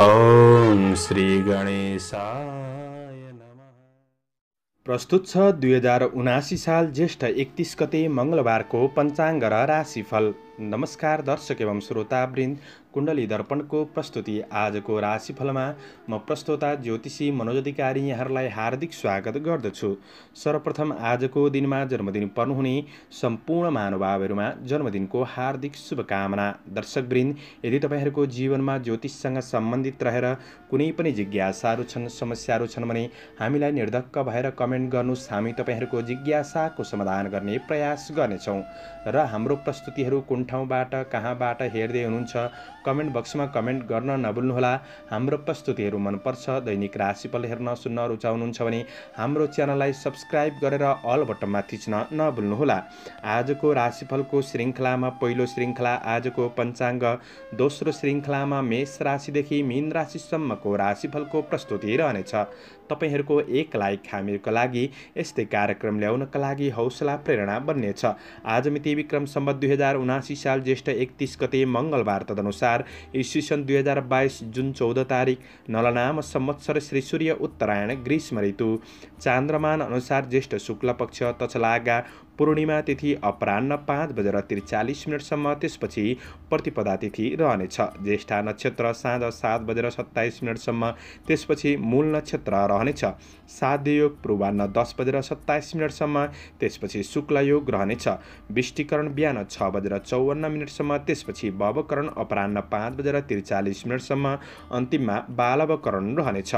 ओम श्री गणेशाय प्रस्तुत छ दुई हजार उनासी साल ज्येष्ठ एकतिस गते मङ्गलबारको पञ्चाङ्ग र राशिफल नमस्कार दर्शक एवं श्रोतावृन्द कुण्डली दर्पणको प्रस्तुति आजको राशिफलमा म प्रस्तोता ज्योतिषी मनोज अधिकारी यहाँहरूलाई हार्दिक स्वागत गर्दछु सर्वप्रथम आजको दिनमा जन्मदिन पर्नुहुने सम्पूर्ण महानुभावहरूमा जन्मदिनको हार्दिक शुभकामना दर्शकवृन्द यदि तपाईँहरूको जीवनमा ज्योतिषसँग सम्बन्धित रहेर कुनै पनि जिज्ञासाहरू छन् समस्याहरू छन् भने हामीलाई निर्धक्क भएर कमेन्ट गर्नुहोस् हामी तपाईँहरूको जिज्ञासाको समाधान गर्ने प्रयास गर्नेछौँ र हाम्रो प्रस्तुतिहरू कुन ठाउँबाट कहाँबाट हेर्दै हुनुहुन्छ कमेन्ट बक्समा कमेन्ट गर्न नभुल्नुहोला हाम्रो प्रस्तुतिहरू मनपर्छ दैनिक राशिफल हेर्न सुन्न रुचाउनुहुन्छ भने हाम्रो च्यानललाई सब्सक्राइब गरेर अल बटनमा थिच्न नभुल्नुहोला आजको राशिफलको श्रृङ्खलामा पहिलो श्रृङ्खला आजको पञ्चाङ्ग दोस्रो श्रृङ्खलामा मेष राशिदेखि मीन राशिसम्मको राशिफलको प्रस्तुति रहनेछ तपाईँहरूको एक लाइक हामीहरूको लागि यस्तै कार्यक्रम ल्याउनका लागि हौसला प्रेरणा बन्नेछ आज मिति विक्रम सम्बत दुई हजार उनासी साल ज्येष्ठ एकतिस गते मङ्गलबार तदनुसार इस्वी दुई हजार बाइस जुन चौध तारिक नलनाम संवत्सर श्री सूर्य उत्तरायण ग्रीष्म ऋतु चान्द्रमान अनुसार ज्येष्ठ शुक्ल पक्ष तछलागा पूर्णिमा तिथि अपरान्न पाँच बजेर त्रिचालिस मिनटसम्म त्यसपछि प्रतिपदा तिथि रहनेछ ज्येष्ठा नक्षत्र साँझ सात बजेर सत्ताइस मिनटसम्म त्यसपछि मूल नक्षत्र रहनेछ साध्ययोग पूर्वान्न दस बजेर सत्ताइस मिनटसम्म त्यसपछि शुक्ल योग रहनेछ विष्टिकरण बिहान छ बजेर चौवन्न मिनटसम्म त्यसपछि भवकरण अपरान्न पाँच बजेर त्रिचालिस मिनटसम्म अन्तिममा बालवकरण रहनेछ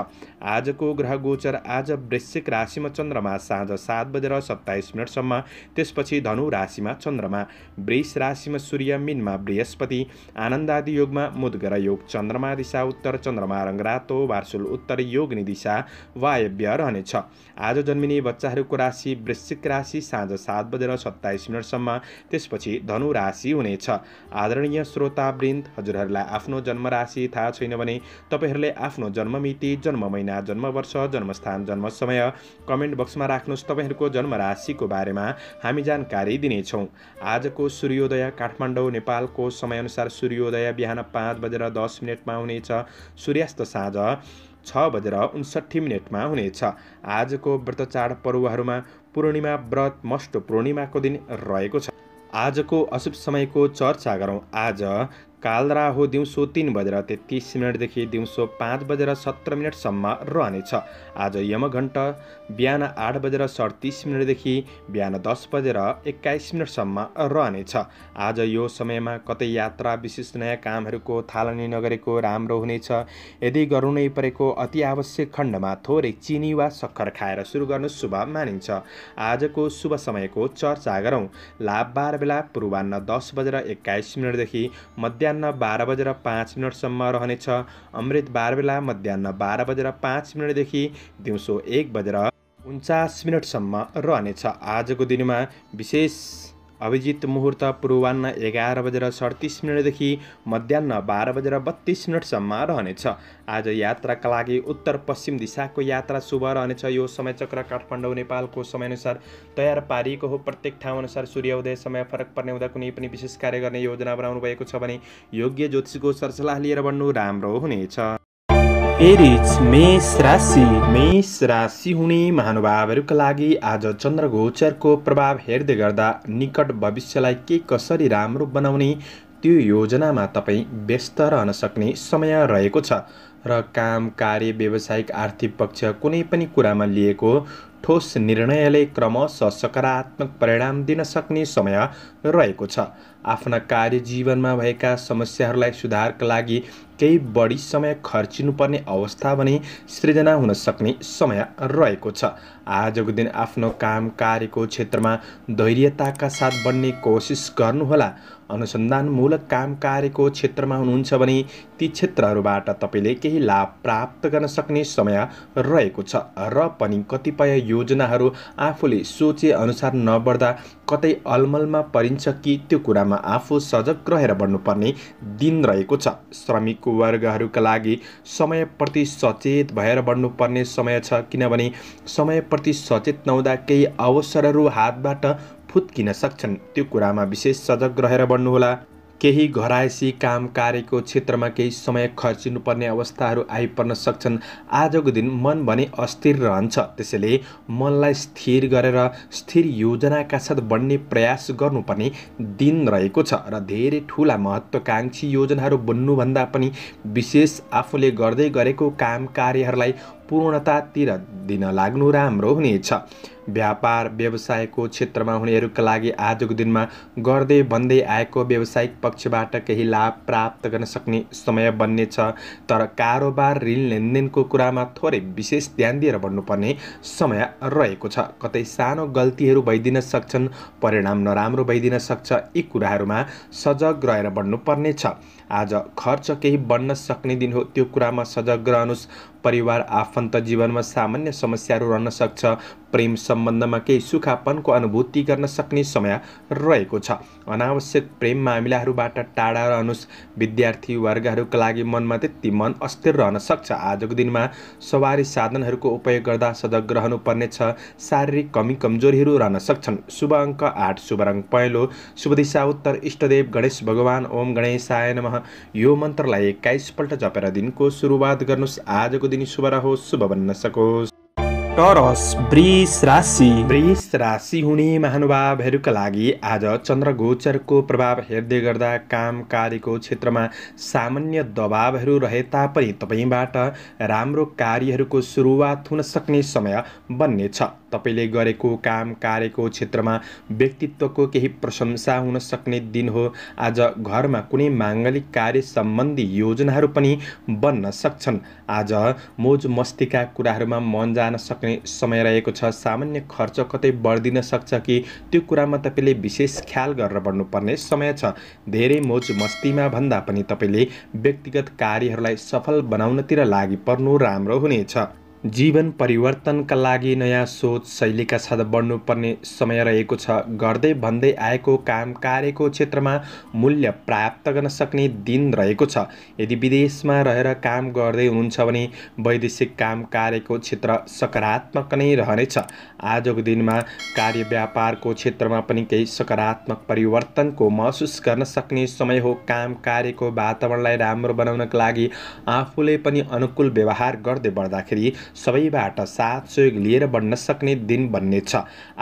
आजको ग्रह गोचर आज वृश्चिक राशिमा चन्द्रमा साँझ सात बजेर सत्ताइस मिनटसम्म त्यसपछि धनु राशिमा चन्द्रमा वृष राशिमा सूर्य मिनमा बृहस्पति आनन्दादि योगमा मुद्गर योग चन्द्रमा दिशा उत्तर चन्द्रमा रङ्गरातो वार्सुल उत्तर योगनी दिशा वायव्य रहनेछ आज जन्मिने बच्चाहरूको राशि वृश्चिक राशि साँझ सात बजेर सत्ताइस मिनटसम्म त्यसपछि धनु राशि हुनेछ आदरणीय श्रोतावृन्द हजुरहरूलाई आफ्नो जन्म राशि थाहा छैन भने तपाईँहरूले आफ्नो जन्म मिति जन्म महिना जन्म वर्ष जन्मस्थान जन्म समय कमेन्ट बक्समा राख्नुहोस् तपाईँहरूको जन्म राशिको बारेमा हामी जानकारी दिनेछौँ आजको सूर्योदय काठमाडौँ नेपालको समयअनुसार सूर्योदय बिहान पाँच बजेर दस मिनटमा हुनेछ सूर्यास्त साँझ छ बजेर उन्सठी मिनटमा हुनेछ आजको व्रत पर्वहरूमा पूर्णिमा व्रत मष्ट पूर्णिमाको दिन रहेको छ आजको अशुभ समयको चर्चा गरौँ आज हो दिउँसो तिन बजेर तेत्तिस मिनटदेखि दिउँसो पाँच बजेर सत्र मिनटसम्म रहनेछ आज यमघण्ट बिहान आठ बजेर सडतिस मिनटदेखि बिहान दस बजेर एक्काइस मिनटसम्म रहनेछ आज यो समयमा कतै यात्रा विशेष नयाँ कामहरूको थालनी नगरेको राम्रो हुनेछ यदि गर्नु नै परेको अति आवश्यक खण्डमा थोरै चिनी वा सक्खर खाएर सुरु गर्नु शुभ मानिन्छ आजको शुभ समयको चर्चा गरौँ लाभबार बेला पूर्वान्न दस बजेर एक्काइस मिनटदेखि मध्य मध्याह बाह्र बजेर पाँच मिनटसम्म रहनेछ अमृत बार बेला मध्याह बाह्र बजेर पाँच मिनटदेखि दिउँसो एक बजेर उन्चास मिनटसम्म रहनेछ आजको दिनमा विशेष अभिजित मुहुर्त पूर्वान्न एघार बजेर सडतिस मिनटदेखि मध्याह बाह्र बजेर बत्तिस मिनटसम्म रहनेछ आज यात्राका लागि उत्तर पश्चिम दिशाको यात्रा शुभ रहनेछ यो समयचक्र काठमाडौँ नेपालको समयअनुसार तयार पारिएको हो प्रत्येक ठाउँअनुसार सूर्योदय समय फरक पर्ने हुँदा कुनै पनि विशेष कार्य गर्ने योजना बनाउनु भएको छ भने योग्य ज्योतिषको सरसल्लाह लिएर बन्नु राम्रो हुनेछ पेरिज मेष राशि मेष राशि हुने महानुभावहरूका लागि आज चन्द्र गोचरको प्रभाव हेर्दै गर्दा निकट भविष्यलाई के कसरी राम्रो बनाउने त्यो योजनामा तपाईँ व्यस्त रहन सक्ने समय रहेको छ र काम कार्य व्यावसायिक आर्थिक पक्ष कुनै पनि कुरामा लिएको ठोस निर्णयले क्रमशः सकारात्मक परिणाम दिन सक्ने समय रहेको छ आफ्ना कार्य जीवनमा भएका समस्याहरूलाई सुधारका लागि केही बढी समय खर्चिनुपर्ने अवस्था भने सृजना हुन सक्ने समय रहेको छ आजको दिन आफ्नो काम कार्यको क्षेत्रमा धैर्यताका साथ बढ्ने कोसिस गर्नुहोला अनुसन्धानमूलक काम कार्यको क्षेत्रमा हुनुहुन्छ भने ती क्षेत्रहरूबाट तपाईँले केही लाभ प्राप्त गर्न सक्ने समय रहेको छ र पनि कतिपय योजनाहरू आफूले सोचे अनुसार नबढ्दा कतै अलमलमा परिन्छ कि त्यो कुरामा आफू सजग रहेर बढ्नुपर्ने दिन रहेको छ श्रमिक वर्गहरूका लागि समयप्रति सचेत भएर बढ्नुपर्ने समय छ किनभने समयप्रति सचेत नहुँदा केही अवसरहरू हातबाट फुत्किन सक्छन् त्यो कुरामा विशेष सजग रहेर बढ्नुहोला केही घरायसी काम कार्यको क्षेत्रमा केही समय खर्चिनुपर्ने अवस्थाहरू आइपर्न सक्छन् आजको दिन मन भने अस्थिर रहन्छ त्यसैले मनलाई स्थिर गरेर स्थिर योजनाका साथ बन्ने प्रयास गर्नुपर्ने दिन रहेको छ र धेरै ठुला महत्त्वकाङ्क्षी योजनाहरू बन्नुभन्दा पनि विशेष आफूले गर्दै गरेको काम कार्यहरूलाई पूर्णतातिर दिन लाग्नु राम्रो हुनेछ व्यापार व्यवसायको क्षेत्रमा हुनेहरूका लागि आजको दिनमा गर्दै भन्दै आएको व्यवसायिक पक्षबाट केही लाभ प्राप्त गर्न सक्ने समय बन्नेछ तर कारोबार ऋण लेनदेनको कुरामा थोरै विशेष ध्यान दिएर भन्नुपर्ने समय रहेको छ कतै सानो गल्तीहरू भइदिन सक्छन् परिणाम नराम्रो भइदिन सक्छ यी कुराहरूमा सजग रहेर बढ्नुपर्नेछ आज खर्च केही बढ्न सक्ने दिन हो त्यो कुरामा सजग रहनुहोस् परिवार आफन्त जीवनमा सामान्य समस्याहरू रहन सक्छ प्रेम सम्बन्धमा केही सुखापनको अनुभूति गर्न सक्ने समय रहेको छ अनावश्यक प्रेम मामिलाहरूबाट टाढा रहनुहोस् विद्यार्थी वर्गहरूका लागि मनमा त्यति मन अस्थिर रहन सक्छ आजको दिनमा सवारी साधनहरूको उपयोग गर्दा सजग रहनुपर्नेछ शारीरिक कमी कमजोरीहरू रहन सक्छन् शुभ अङ्क आठ शुभ रङ पहेँलो शुभ दिशा उत्तर इष्टदेव गणेश भगवान् ओम गणेशाय नमः यो मन्त्रलाई एक्काइसपल्ट जपेर दिनको सुरुवात गर्नुहोस् आजको दिन शुभ रहोस् शुभ बन्न सकोस् टरस ब्रिस राशि ब्रिस राशि हुने महानुभावहरूका लागि आज चन्द्र गोचरको प्रभाव हेर्दै गर्दा काम कार्यको क्षेत्रमा सामान्य दबावहरू रहे तापनि तपाईँबाट राम्रो कार्यहरूको सुरुवात हुन सक्ने समय बन्नेछ तपाईँले गरेको काम कार्यको क्षेत्रमा व्यक्तित्वको केही प्रशंसा हुन सक्ने दिन हो आज घरमा कुनै माङ्गलिक कार्य सम्बन्धी योजनाहरू पनि बन्न सक्छन् आज मोज मस्तीका कुराहरूमा मन जान सक्ने समय रहेको छ सामान्य खर्च कतै बढिदिन सक्छ कि त्यो कुरामा तपाईँले विशेष ख्याल गरेर बढ्नुपर्ने समय छ धेरै मोज मस्तीमा भन्दा पनि तपाईँले व्यक्तिगत कार्यहरूलाई सफल बनाउनतिर लागि पर्नु राम्रो हुनेछ जीवन परिवर्तनका लागि नयाँ सोच शैलीका साथ बढ्नुपर्ने समय रहेको छ गर्दै भन्दै आएको काम कार्यको क्षेत्रमा मूल्य प्राप्त गर्न सक्ने दिन रहेको छ यदि विदेशमा रहेर काम गर्दै हुनुहुन्छ भने वैदेशिक काम कार्यको क्षेत्र सकारात्मक नै रहनेछ आजको दिनमा कार्य व्यापारको क्षेत्रमा पनि केही सकारात्मक परिवर्तनको महसुस गर्न सक्ने समय हो काम कार्यको वातावरणलाई राम्रो बनाउनका लागि आफूले पनि अनुकूल व्यवहार गर्दै बढ्दाखेरि सबैबाट साथ सहयोग लिएर बन्न सक्ने दिन बन्नेछ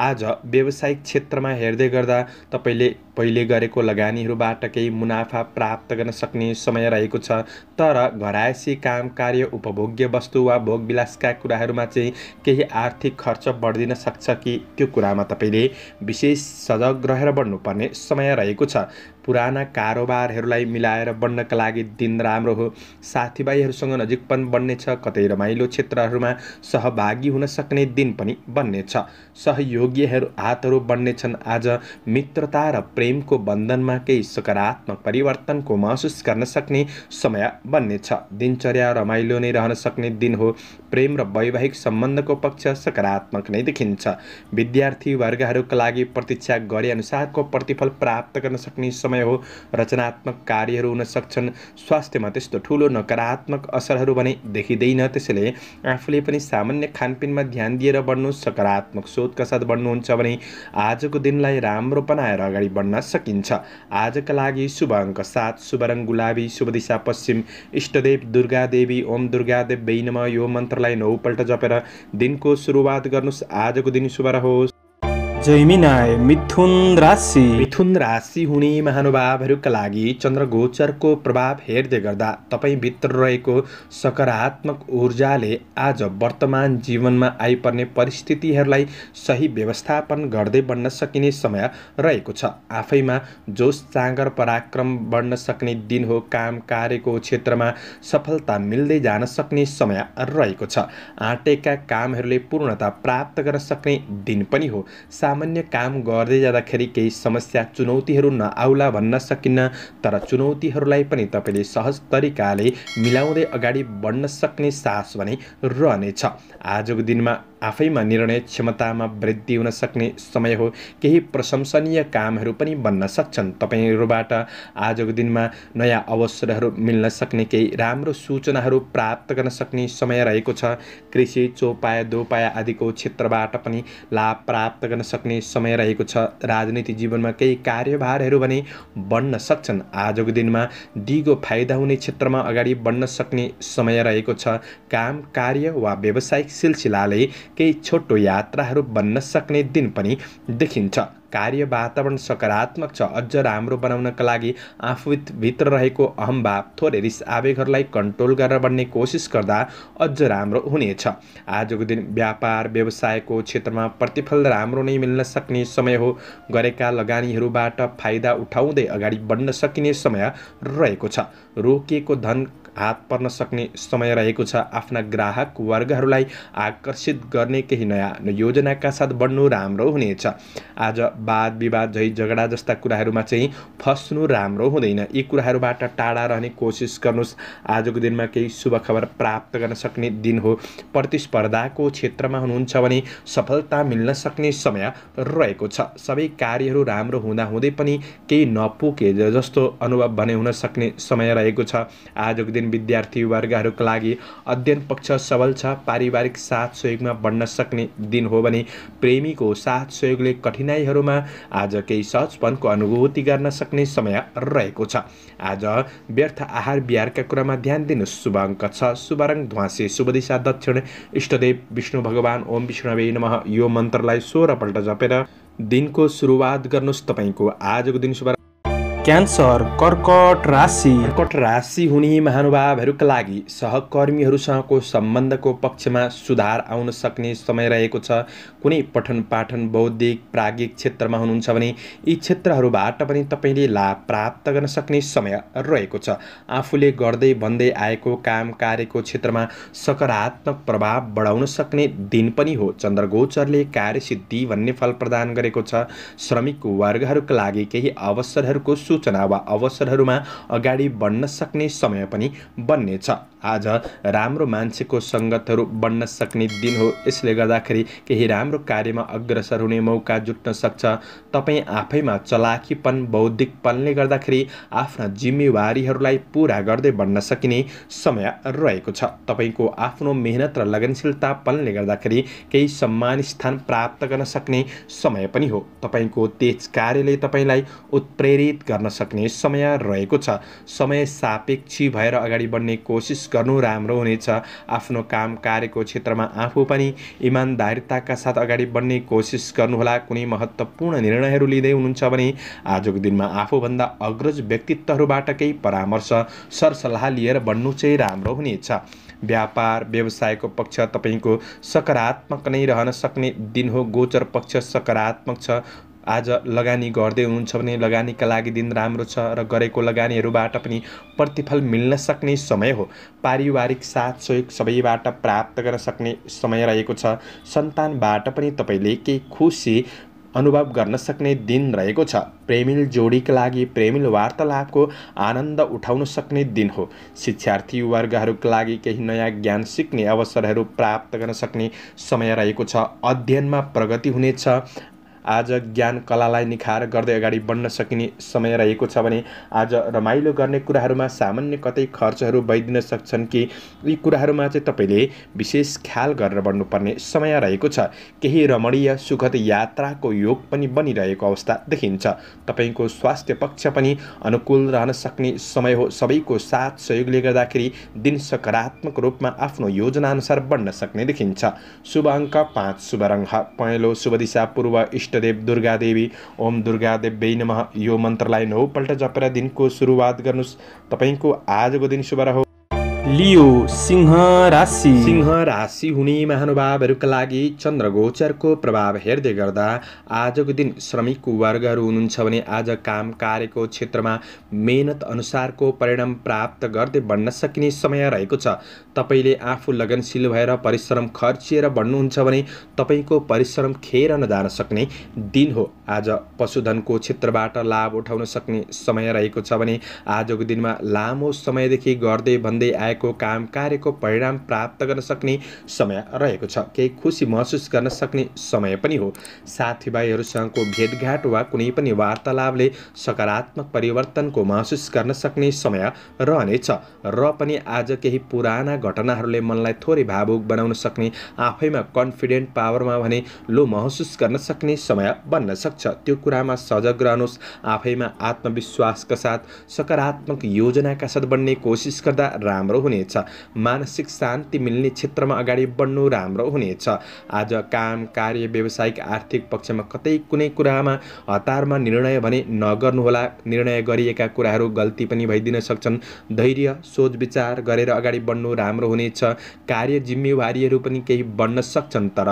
आज व्यावसायिक क्षेत्रमा हेर्दै गर्दा तपाईँले पहिले गरेको लगानीहरूबाट केही मुनाफा प्राप्त गर्न सक्ने समय रहेको छ तर घरायसी काम कार्य उपभोग्य वस्तु वा भोगविलासका कुराहरूमा चाहिँ केही आर्थिक खर्च बढिदिन सक्छ कि त्यो कुरामा तपाईँले विशेष सजग रहेर बढ्नुपर्ने समय रहेको छ पुराना कारोबारहरूलाई मिलाएर बढ्नका लागि दिन राम्रो हो साथीभाइहरूसँग नजिकपन बन्नेछ कतै रमाइलो क्षेत्रहरूमा सहभागी हुन सक्ने दिन पनि बन्नेछ सहयोगीहरू हातहरू बन्नेछन् आज मित्रता र प्रेम प्रेमको बन्धनमा केही सकारात्मक परिवर्तनको महसुस गर्न सक्ने समय बन्नेछ दिनचर्या रमाइलो नै रहन सक्ने दिन हो प्रेम र वैवाहिक सम्बन्धको पक्ष सकारात्मक नै देखिन्छ विद्यार्थी वर्गहरूका लागि प्रतीक्षा गरे अनुसारको प्रतिफल प्राप्त गर्न सक्ने समय हो रचनात्मक कार्यहरू हुन सक्छन् स्वास्थ्यमा त्यस्तो ठुलो नकारात्मक असरहरू भने देखिँदैन त्यसैले आफूले पनि सामान्य खानपिनमा ध्यान दिएर बढ्नु सकारात्मक सोधका साथ बढ्नुहुन्छ भने आजको दिनलाई राम्रो बनाएर अगाडि बढ्न गर्न सकिन्छ आजका लागि शुभ अङ्क सात शुभ रङ गुलाबी शुभ दिशा पश्चिम इष्टदेव दुर्गा देवी ओम दुर्गा देव नम यो मन्त्रलाई नौपल्ट जपेर दिनको सुरुवात गर्नुहोस् आजको दिन शुभ रहोस् जैमिनाय मिथुन राशि मिथुन राशि हुने महानुभावहरूका लागि चन्द्रगोचरको प्रभाव हेर्दै गर्दा तपाईँभित्र रहेको सकारात्मक ऊर्जाले आज वर्तमान जीवनमा आइपर्ने परिस्थितिहरूलाई सही व्यवस्थापन गर्दै बन्न सकिने समय रहेको छ आफैमा जोस चाँगर पराक्रम बढ्न सक्ने दिन हो काम कार्यको क्षेत्रमा सफलता मिल्दै जान सक्ने समय रहेको छ आँटेका कामहरूले पूर्णता प्राप्त गर्न सक्ने दिन पनि हो सा सामान्य काम गर्दै जाँदाखेरि केही समस्या चुनौतीहरू नआउला भन्न सकिन्न तर चुनौतीहरूलाई पनि तपाईँले सहज तरिकाले मिलाउँदै अगाडि बढ्न सक्ने साहस भने रहनेछ आजको दिनमा आफैमा निर्णय क्षमतामा वृद्धि हुन सक्ने समय हो केही प्रशंसनीय कामहरू पनि बन्न सक्छन् तपाईँहरूबाट आजको दिनमा नयाँ अवसरहरू मिल्न सक्ने केही राम्रो सूचनाहरू प्राप्त गर्न सक्ने समय रहेको छ कृषि चोपाया दोपाया आदिको क्षेत्रबाट पनि लाभ प्राप्त गर्न सक्ने समय रहेको छ राजनीति जीवनमा केही कार्यभारहरू भने बढ्न सक्छन् आजको दिनमा दिगो फाइदा हुने क्षेत्रमा अगाडि बढ्न सक्ने समय रहेको छ काम कार्य वा व्यावसायिक सिलसिलाले केही छोटो यात्राहरू बन्न सक्ने दिन पनि देखिन्छ कार्य वातावरण सकारात्मक छ अझ राम्रो बनाउनका लागि आफूभित्र रहेको भाव थोरै रिस आवेगहरूलाई कन्ट्रोल गरेर बन्ने कोसिस गर्दा अझ राम्रो हुनेछ आजको दिन व्यापार व्यवसायको क्षेत्रमा प्रतिफल राम्रो नै मिल्न सक्ने समय हो गरेका लगानीहरूबाट फाइदा उठाउँदै अगाडि बढ्न सकिने समय रहेको छ रोकिएको धन हात पर्न सक्ने समय रहेको छ आफ्ना ग्राहक वर्गहरूलाई आकर्षित गर्ने केही नयाँ योजनाका साथ बढ्नु राम्रो हुनेछ आज वाद विवाद झै झगडा जस्ता कुराहरूमा चाहिँ फस्नु राम्रो हुँदैन यी कुराहरूबाट टाढा रहने कोसिस गर्नुहोस् आजको दिनमा केही शुभ खबर प्राप्त गर्न सक्ने दिन हो प्रतिस्पर्धाको क्षेत्रमा हुनुहुन्छ भने सफलता मिल्न सक्ने समय रहेको छ सबै कार्यहरू राम्रो हुँदाहुँदै पनि केही नपुगे जस्तो अनुभव भने हुन सक्ने समय रहेको छ आजको दिन अध्ययन विद्यार्थी वर्गहरूका लागि अध्ययन पक्ष सबल छ पारिवारिक साथ सहयोगमा बढ्न सक्ने दिन हो भने प्रेमीको साथ सहयोगले कठिनाइहरूमा आज केही सहजपनको अनुभूति गर्न सक्ने समय रहेको छ आज व्यर्थ आहार बिहारका कुरामा ध्यान दिनु शुभ अङ्क छ शुभ रङ ध्वासे शुभ दिशा दक्षिण इष्टदेव विष्णु भगवान् ओम विष्णुवे नमः यो मन्त्रलाई सोह्रपल्ट जपेर दिनको सुरुवात गर्नुहोस् तपाईँको आजको दिन शुभ क्यान्सर कर्कट राशि कर्कट राशि हुने महानुभावहरूका लागि सहकर्मीहरूसँगको सम्बन्धको पक्षमा सुधार आउन सक्ने समय रहेको छ कुनै पठन पाठन बौद्धिक प्राज्ञिक क्षेत्रमा हुनुहुन्छ भने यी क्षेत्रहरूबाट पनि तपाईँले लाभ प्राप्त गर्न सक्ने समय रहेको छ आफूले गर्दै भन्दै आएको काम कार्यको क्षेत्रमा सकारात्मक प्रभाव बढाउन सक्ने दिन पनि हो चन्द्रगोचरले कार्यसिद्धि भन्ने फल प्रदान गरेको छ श्रमिक वर्गहरूका लागि केही अवसरहरूको सु सूचना वा अवसरहरूमा अगाडि बढ्न सक्ने समय पनि बन्नेछ आज राम्रो मान्छेको सङ्गतहरू बन्न सक्ने दिन हो यसले गर्दाखेरि केही राम्रो कार्यमा अग्रसर हुने मौका जुट्न सक्छ तपाईँ आफैमा चलाखीपन बौद्धिकपनले गर्दाखेरि आफ्ना जिम्मेवारीहरूलाई पुरा गर्दै बन्न सकिने समय रहेको छ तपाईँको आफ्नो मेहनत र लगनशीलतापनले गर्दाखेरि केही सम्मान स्थान प्राप्त गर्न सक्ने समय पनि हो तपाईँको तेज कार्यले तपाईँलाई उत्प्रेरित गर्न सक्ने समय रहेको छ समय सापेक्षी भएर अगाडि बढ्ने कोसिस गर्नु राम्रो हुनेछ आफ्नो काम कार्यको क्षेत्रमा आफू पनि इमान्दारिताका साथ अगाडि बढ्ने कोसिस गर्नुहोला कुनै महत्त्वपूर्ण निर्णयहरू लिँदै हुनुहुन्छ भने आजको दिनमा आफूभन्दा अग्रज व्यक्तित्वहरूबाट केही परामर्श सरसल्लाह लिएर बन्नु चाहिँ राम्रो हुनेछ व्यापार व्यवसायको पक्ष तपाईँको सकारात्मक नै रहन सक्ने दिन हो गोचर पक्ष सकारात्मक छ आज लगानी गर्दै हुनुहुन्छ भने लगानीका लागि दिन राम्रो छ र गरेको लगानीहरूबाट पनि प्रतिफल मिल्न सक्ने समय हो पारिवारिक साथ सहयोग सबैबाट प्राप्त गर्न सक्ने समय रहेको छ सन्तानबाट पनि तपाईँले केही खुसी अनुभव गर्न सक्ने दिन रहेको छ प्रेमिल जोडीका लागि प्रेमिल वार्तालापको आनन्द उठाउन सक्ने दिन हो शिक्षार्थी वर्गहरूका लागि केही नयाँ ज्ञान सिक्ने अवसरहरू प्राप्त गर्न सक्ने समय रहेको छ अध्ययनमा प्रगति हुनेछ आज ज्ञान कलालाई निखार गर्दै अगाडि बढ्न सकिने समय रहेको छ भने आज रमाइलो गर्ने कुराहरूमा सामान्य कतै खर्चहरू भइदिन सक्छन् कि यी कुराहरूमा चाहिँ तपाईँले विशेष ख्याल गरेर बढ्नुपर्ने समय रहेको छ केही रमणीय सुखद यात्राको योग पनि बनिरहेको अवस्था देखिन्छ तपाईँको स्वास्थ्य पक्ष पनि अनुकूल रहन सक्ने समय हो सबैको साथ सहयोगले गर्दाखेरि दिन सकारात्मक रूपमा आफ्नो योजनाअनुसार बढ्न सक्ने देखिन्छ शुभ अङ्क पाँच शुभ रङ्ग पहेँलो शुभ दिशा पूर्व इष्ट इष्टदेव देवी ओम दुर्गा दुर्गादेव बेन यो मन्त्रलाई नौपल्ट जपेर दिनको सुरुवात गर्नुहोस् तपाईँको आजको दिन शुभ रह लियो सिंह राशि सिंह राशि हुने महानुभावहरूका लागि चन्द्र गोचरको प्रभाव हेर्दै गर्दा आजको दिन श्रमिक वर्गहरू हुनुहुन्छ भने आज काम कार्यको क्षेत्रमा मेहनत अनुसारको परिणाम प्राप्त गर्दै बन्न सकिने समय रहेको छ तपाईँले आफू लगनशील भएर परिश्रम खर्चिएर बढ्नुहुन्छ भने तपाईँको परिश्रम खेर नजान सक्ने दिन हो आज पशुधनको क्षेत्रबाट लाभ उठाउन सक्ने समय रहेको छ भने आजको दिनमा लामो समयदेखि गर्दै भन्दै आएको को काम कार्यको परिणाम प्राप्त गर्न सक्ने समय रहेको छ केही खुसी महसुस गर्न सक्ने समय पनि हो साथीभाइहरूसँगको भेटघाट वा कुनै पनि वार्तालापले सकारात्मक परिवर्तनको महसुस गर्न सक्ने समय रहनेछ र पनि आज केही पुराना घटनाहरूले मनलाई थोरै भावुक बनाउन सक्ने आफैमा कन्फिडेन्ट पावरमा भने लो महसुस गर्न सक्ने समय बन्न सक्छ त्यो कुरामा सजग रहनुहोस् आफैमा आत्मविश्वासका साथ सकारात्मक योजनाका साथ बन्ने कोसिस गर्दा राम्रो हुनेछ मानसिक शान्ति मिल्ने क्षेत्रमा अगाडि बढ्नु राम्रो हुनेछ आज काम कार्य व्यवसायिक आर्थिक पक्षमा कतै कुनै कुरामा हतारमा निर्णय भने नगर्नुहोला निर्णय गरिएका कुराहरू गल्ती पनि भइदिन सक्छन् धैर्य सोच विचार गरेर अगाडि बढ्नु राम्रो हुनेछ कार्य जिम्मेवारीहरू पनि केही बढ्न सक्छन् तर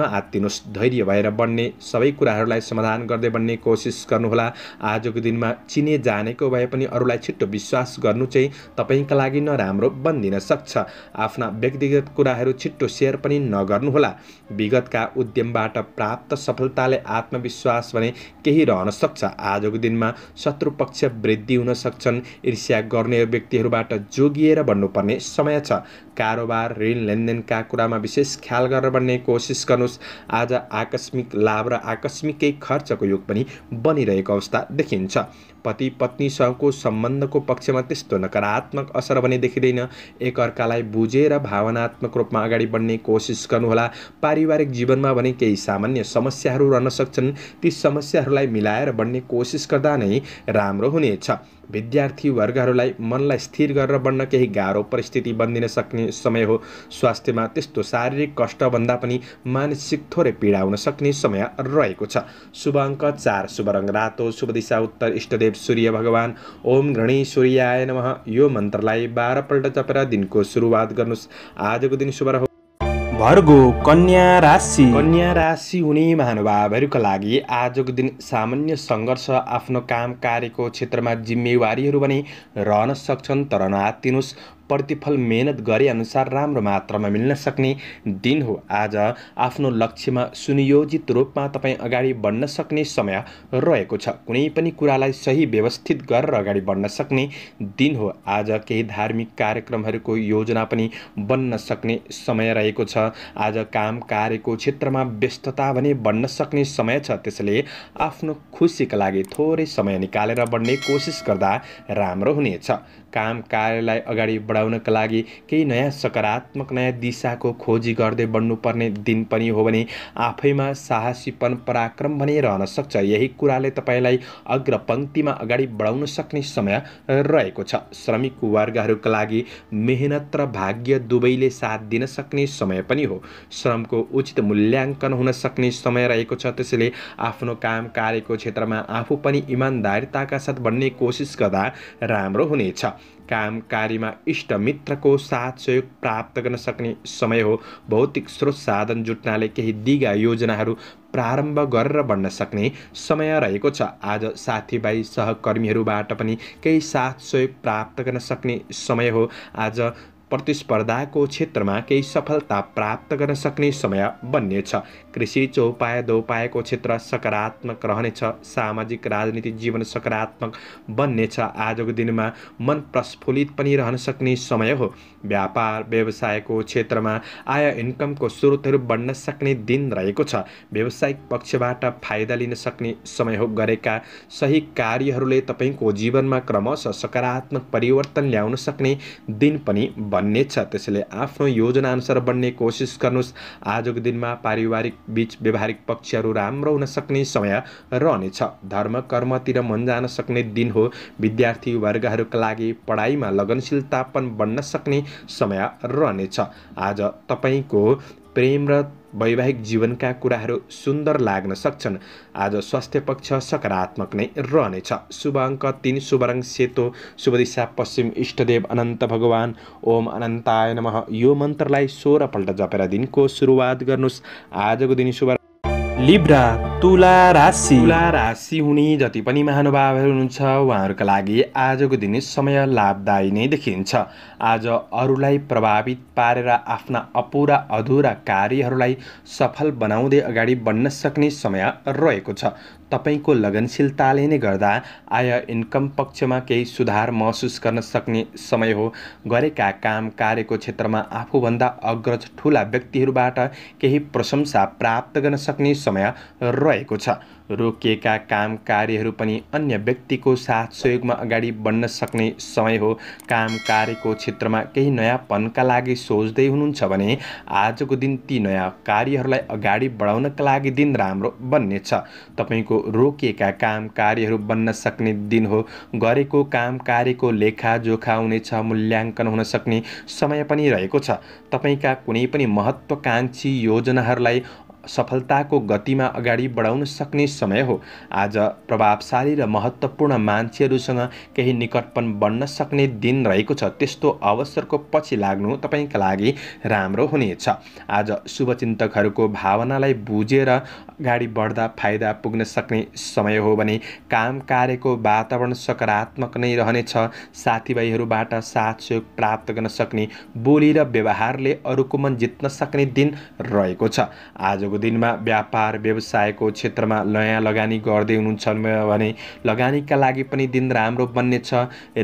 नआत्तिनुहोस् धैर्य भएर बढ्ने सबै कुराहरूलाई समाधान गर्दै बन्ने कोसिस गर्नुहोला आजको दिनमा चिने जानेको भए पनि अरूलाई छिट्टो विश्वास गर्नु चाहिँ तपाईँका लागि नराम्रो बन्दिन बनिदिन सक्छ आफ्ना व्यक्तिगत कुराहरू छिट्टो सेयर पनि नगर्नुहोला विगतका उद्यमबाट प्राप्त सफलताले आत्मविश्वास भने केही रहन सक्छ आजको दिनमा शत्रु शत्रुपक्ष वृद्धि हुन सक्छन् ईर्ष्या गर्ने व्यक्तिहरूबाट जोगिएर बन्नुपर्ने समय छ कारोबार ऋण लेनदेनका कुरामा विशेष ख्याल गरेर बन्ने कोसिस गर्नुहोस् आज आकस्मिक लाभ र आकस्मिकै खर्चको योग पनि बनिरहेको अवस्था देखिन्छ पति पत्नीसँगको सम्बन्धको पक्षमा त्यस्तो नकारात्मक असर भने देखिँदैन एकअर्कालाई बुझेर भावनात्मक रूपमा अगाडि बढ्ने कोसिस गर्नुहोला पारिवारिक जीवनमा भने केही सामान्य समस्याहरू रहन सक्छन् ती समस्याहरूलाई मिलाएर बढ्ने कोसिस गर्दा नै राम्रो हुनेछ विद्यार्थी विद्यार्थीवर्गहरूलाई मनलाई स्थिर गरेर बन्न केही गाह्रो परिस्थिति बनिदिन सक्ने समय हो स्वास्थ्यमा त्यस्तो शारीरिक कष्टभन्दा पनि मानसिक थोरै पीडा हुन सक्ने समय रहेको छ शुभ अङ्क चार शुभ रङ रातो शुभ दिशा उत्तर इष्टदेव सूर्य भगवान् ओम घृणी सूर्याय नमः यो मन्त्रलाई बाह्रपल्ट जपेर दिनको सुरुवात गर्नुहोस् आजको दिन शुभ भर्गो कन्या राशि कन्या राशि हुने महानुभावहरूका लागि आजको दिन सामान्य सङ्घर्ष आफ्नो काम कार्यको क्षेत्रमा जिम्मेवारीहरू भने रहन सक्छन् तर नआत्तिनुहोस् प्रतिफल मेहनत गरे अनुसार राम्रो मात्रामा मिल्न सक्ने दिन हो आज आफ्नो लक्ष्यमा सुनियोजित रूपमा तपाईँ अगाडि बढ्न सक्ने समय रहेको छ कुनै पनि कुरालाई सही व्यवस्थित गरेर अगाडि बढ्न सक्ने दिन हो आज केही धार्मिक कार्यक्रमहरूको योजना पनि बन्न सक्ने समय रहेको छ आज काम कार्यको क्षेत्रमा व्यस्तता भने बढ्न सक्ने समय छ त्यसैले आफ्नो खुसीका लागि थोरै समय निकालेर बढ्ने कोसिस गर्दा राम्रो हुनेछ काम कार्यलाई अगाडि बढाउनका लागि केही नयाँ सकारात्मक नयाँ दिशाको खोजी गर्दै बढ्नुपर्ने दिन पनि हो भने आफैमा साहसीपन पराक्रम भने रहन सक्छ यही कुराले तपाईँलाई अग्रपङ्क्तिमा अगाडि बढाउन सक्ने समय रहेको छ श्रमिक वर्गहरूका लागि मेहनत र भाग्य दुवैले साथ दिन सक्ने समय पनि हो श्रमको उचित मूल्याङ्कन हुन सक्ने समय रहेको छ त्यसैले आफ्नो काम कार्यको क्षेत्रमा आफू पनि इमान्दारिताका साथ बढ्ने कोसिस गर्दा राम्रो हुनेछ कामकारीमा इष्टमित्रको साथ सहयोग प्राप्त गर्न सक्ने समय हो भौतिक स्रोत साधन जुट्नाले केही दिगा योजनाहरू प्रारम्भ गरेर बन्न सक्ने समय रहेको छ आज साथीभाइ सहकर्मीहरूबाट पनि केही साथ सहयोग प्राप्त गर्न सक्ने समय हो आज प्रतिस्पर्धाको क्षेत्रमा केही सफलता प्राप्त गर्न सक्ने समय बन्नेछ कृषि चौपाय दोपायको क्षेत्र सकारात्मक रहनेछ सामाजिक राजनीतिक जीवन सकारात्मक बन्नेछ आजको दिनमा मन प्रस्फुल्लित पनि रहन सक्ने समय हो व्यापार व्यवसायको क्षेत्रमा आय इन्कमको स्रोतहरू बढ्न सक्ने दिन रहेको छ व्यावसायिक पक्षबाट फाइदा लिन सक्ने समय हो गरेका सही कार्यहरूले तपाईँको जीवनमा क्रमशः सकारात्मक परिवर्तन ल्याउन सक्ने दिन पनि छ त्यसैले आफ्नो योजनाअनुसार बन्ने कोसिस गर्नुहोस् आजको दिनमा पारिवारिक बिच व्यवहारिक पक्षहरू राम्रो हुन सक्ने समय रहनेछ धर्म कर्मतिर मन जान सक्ने दिन हो विद्यार्थी वर्गहरूका लागि पढाइमा लगनशीलतापन बन्न सक्ने समय रहनेछ आज तपाईँको प्रेम र वैवाहिक जीवनका कुराहरू सुन्दर लाग्न सक्छन् आज स्वास्थ्य पक्ष सकारात्मक नै रहनेछ शुभ अङ्क तिन शुभ सेतो शुभ दिशा पश्चिम इष्टदेव अनन्त भगवान् ओम अनन्ताय नमः यो मन्त्रलाई सोह्रपल्ट जपेर दिनको सुरुवात गर्नुहोस् आजको दिन शुभ लिब्रा तुला राशि तुला राशि हुने जति पनि महानुभावहरू हुनुहुन्छ उहाँहरूका लागि आजको दिन समय लाभदायी नै देखिन्छ आज अरूलाई प्रभावित पारेर आफ्ना अपुरा अधुरा कार्यहरूलाई सफल बनाउँदै अगाडि बढ्न सक्ने समय रहेको छ तपाईँको लगनशीलताले नै गर्दा आय इन्कम पक्षमा केही सुधार महसुस गर्न सक्ने समय हो गरेका काम कार्यको क्षेत्रमा आफूभन्दा अग्रज ठुला व्यक्तिहरूबाट केही प्रशंसा प्राप्त गर्न सक्ने समय रहेको छ रोकिएका काम कार्यहरू पनि अन्य व्यक्तिको साथ सहयोगमा अगाडि बढ्न सक्ने समय हो काम कार्यको क्षेत्रमा केही नयाँपनका लागि सोच्दै हुनुहुन्छ भने आजको दिन ती नयाँ कार्यहरूलाई अगाडि बढाउनका लागि दिन राम्रो बन्नेछ तपाईँको रोकिएका काम कार्यहरू बन्न सक्ने दिन हो गरेको काम कार्यको लेखाजोखा हुनेछ मूल्याङ्कन हुन सक्ने समय पनि रहेको छ तपाईँका कुनै पनि महत्त्वकाङ्क्षी योजनाहरूलाई सफलताको गतिमा अगाडि बढाउन सक्ने समय हो आज प्रभावशाली र महत्त्वपूर्ण मान्छेहरूसँग केही निकटपन बन्न सक्ने दिन रहेको छ त्यस्तो अवसरको पछि लाग्नु तपाईँका लागि राम्रो हुनेछ आज शुभचिन्तकहरूको भावनालाई बुझेर अगाडि बढ्दा फाइदा पुग्न सक्ने समय हो भने काम कार्यको वातावरण सकारात्मक नै रहनेछ साथीभाइहरूबाट साथ सहयोग प्राप्त गर्न सक्ने बोली र व्यवहारले अरूको मन जित्न सक्ने दिन रहेको छ आज आजको दिनमा व्यापार व्यवसायको क्षेत्रमा नयाँ लगानी गर्दै हुनुहुन्छ भने लगानीका लागि पनि दिन राम्रो बन्नेछ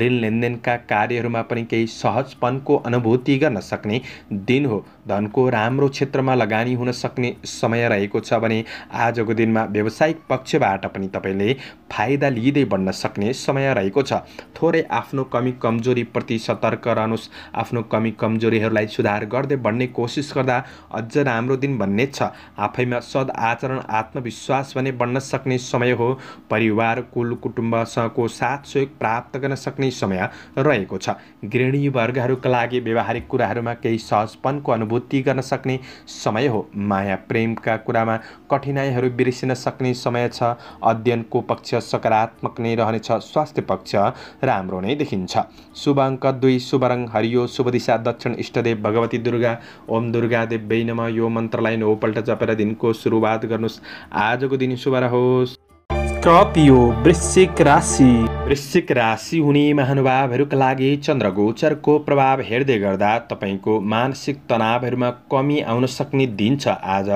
ऋण लेनदेनका कार्यहरूमा पनि केही सहजपनको अनुभूति गर्न सक्ने दिन हो धनको राम्रो क्षेत्रमा लगानी हुन सक्ने समय रहेको छ भने आजको दिनमा व्यावसायिक पक्षबाट पनि तपाईँले फाइदा लिँदै बढ्न सक्ने समय रहेको छ थोरै आफ्नो कमी कमजोरीप्रति सतर्क रहनुहोस् आफ्नो कमी कमजोरीहरूलाई सुधार गर्दै बढ्ने कोसिस गर्दा अझ राम्रो दिन बन्ने छ आफैमा आचरण आत्मविश्वास भने बन्न सक्ने समय हो परिवार कुल कुटुम्बसँगको साथ सहयोग प्राप्त गर्न सक्ने समय रहेको छ गृहिणी वर्गहरूका लागि व्यावहारिक कुराहरूमा केही सहजपनको अनुभूति गर्न सक्ने समय हो माया प्रेमका कुरामा कठिनाइहरू बिर्सिन सक्ने समय छ अध्ययनको पक्ष सकारात्मक नै रहनेछ स्वास्थ्य पक्ष राम्रो नै देखिन्छ शुभ अङ्क दुई शुभ हरियो शुभ दिशा दक्षिण इष्टदेव भगवती दुर्गा ओम देव बै नम यो मन्त्रलाई नौपल्ट जप तपाईँलाई दिनको सुरुवात गर्नुहोस् आजको दिन शुभ रहोस् स्कर्पियो वृश्चिक राशि वृश्चिक राशि हुने महानुभावहरूका लागि चन्द्र गोचरको प्रभाव हेर्दै गर्दा तपाईँको मानसिक तनावहरूमा कमी आउन सक्ने दिन छ आज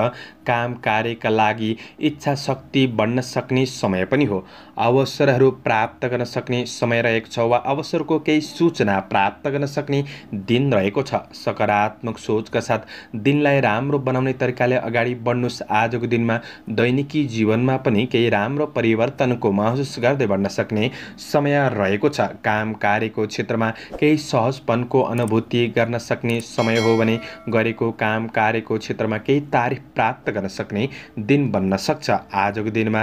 काम कार्यका लागि इच्छा शक्ति बन्न सक्ने समय पनि हो अवसरहरू प्राप्त गर्न सक्ने समय रहेको छ वा अवसरको केही सूचना प्राप्त गर्न सक्ने दिन रहेको छ सकारात्मक सोचका साथ दिनलाई राम्रो बनाउने तरिकाले अगाडि बढ्नुहोस् आजको दिनमा दैनिकी जीवनमा पनि केही राम्रो परिवर्तनको महसुस गर्दै बढ्न सक्ने समय रहेको छ काम कार्यको क्षेत्रमा केही सहजपनको अनुभूति गर्न सक्ने समय हो भने गरेको काम कार्यको क्षेत्रमा केही तारिफ प्राप्त गर्न सक्ने दिन बन्न सक्छ आजको दिनमा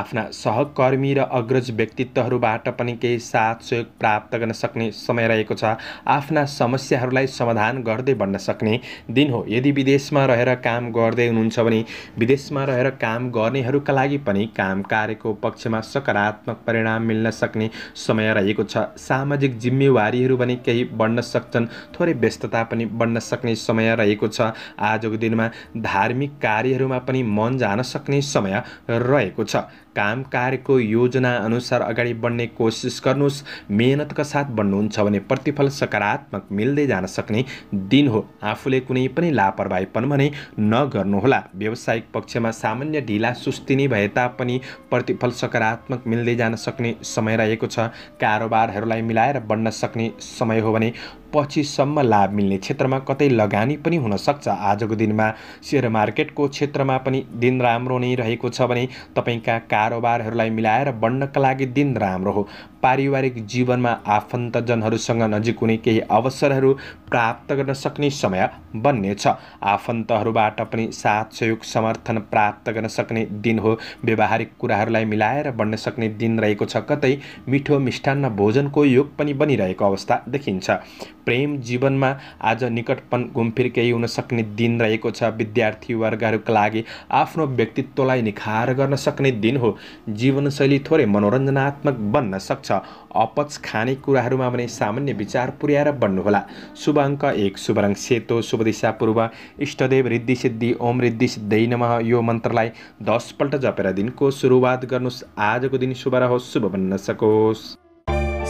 आफ्ना सहकर्मी र अग्रज व्यक्तित्वहरूबाट पनि केही साथ सहयोग प्राप्त गर्न सक्ने समय रहेको छ आफ्ना समस्याहरूलाई समाधान गर्दै बन्न सक्ने दिन हो यदि विदेशमा रहेर काम गर्दै हुनुहुन्छ भने विदेशमा रहेर काम गर्नेहरूका लागि पनि काम कार्यको पक्षमा सकारात्मक परिणाम मिल्न सक्ने समय रहेको छ सामाजिक जिम्मेवारीहरू पनि केही बढ्न सक्छन् थोरै व्यस्तता पनि बढ्न सक्ने समय रहेको छ आजको दिनमा धार्मिक कार्य गतिविधिहरूमा पनि मन जान सक्ने समय रहेको छ काम कार्यको योजना अनुसार अगाडि बढ्ने कोसिस गर्नुहोस् मेहनतका साथ बढ्नुहुन्छ भने प्रतिफल सकारात्मक मिल्दै जान सक्ने दिन हो आफूले कुनै पनि लापरवाही लापरवाहीपन भने नगर्नुहोला व्यावसायिक पक्षमा सामान्य ढिला सुस्ती नै भए तापनि प्रतिफल सकारात्मक मिल्दै जान सक्ने समय रहेको छ कारोबारहरूलाई मिलाएर बढ्न सक्ने समय हो भने पछिसम्म लाभ मिल्ने क्षेत्रमा कतै लगानी पनि हुनसक्छ आजको दिनमा सेयर मार्केटको क्षेत्रमा पनि दिन राम्रो नै रहेको छ भने तपाईँका कारोबारहरूलाई मिलाएर बढ्नका लागि दिन राम्रो हो पारिवारिक जीवनमा आफन्तजनहरूसँग नजिक हुने केही अवसरहरू प्राप्त गर्न सक्ने समय बन्नेछ आफन्तहरूबाट पनि साथ सहयोग समर्थन प्राप्त गर्न सक्ने दिन हो व्यावहारिक कुराहरूलाई मिलाएर बढ्न सक्ने दिन रहेको छ कतै मिठो मिष्ठान्न भोजनको योग पनि बनिरहेको अवस्था देखिन्छ प्रेम जीवनमा आज निकटपन घुमफिर केही हुन सक्ने दिन रहेको छ विद्यार्थी वर्गहरूका लागि आफ्नो व्यक्तित्वलाई निखार गर्न सक्ने दिन हो जीवनशैली थोरै मनोरञ्जनात्मक बन्न सक्छ अपच खानेकुराहरूमा भने सामान्य विचार पुर्याएर बन्नुहोला शुभ अङ्क एक शुभ रङ सेतो शुभ दिशा पूर्व इष्टदेव रिद्धि सिद्धि ओम रिद्धि सिद्धि नमः यो मन्त्रलाई दसपल्ट जपेर दिनको सुरुवात गर्नुहोस् आजको दिन शुभ रहोस् शुभ बन्न सकोस्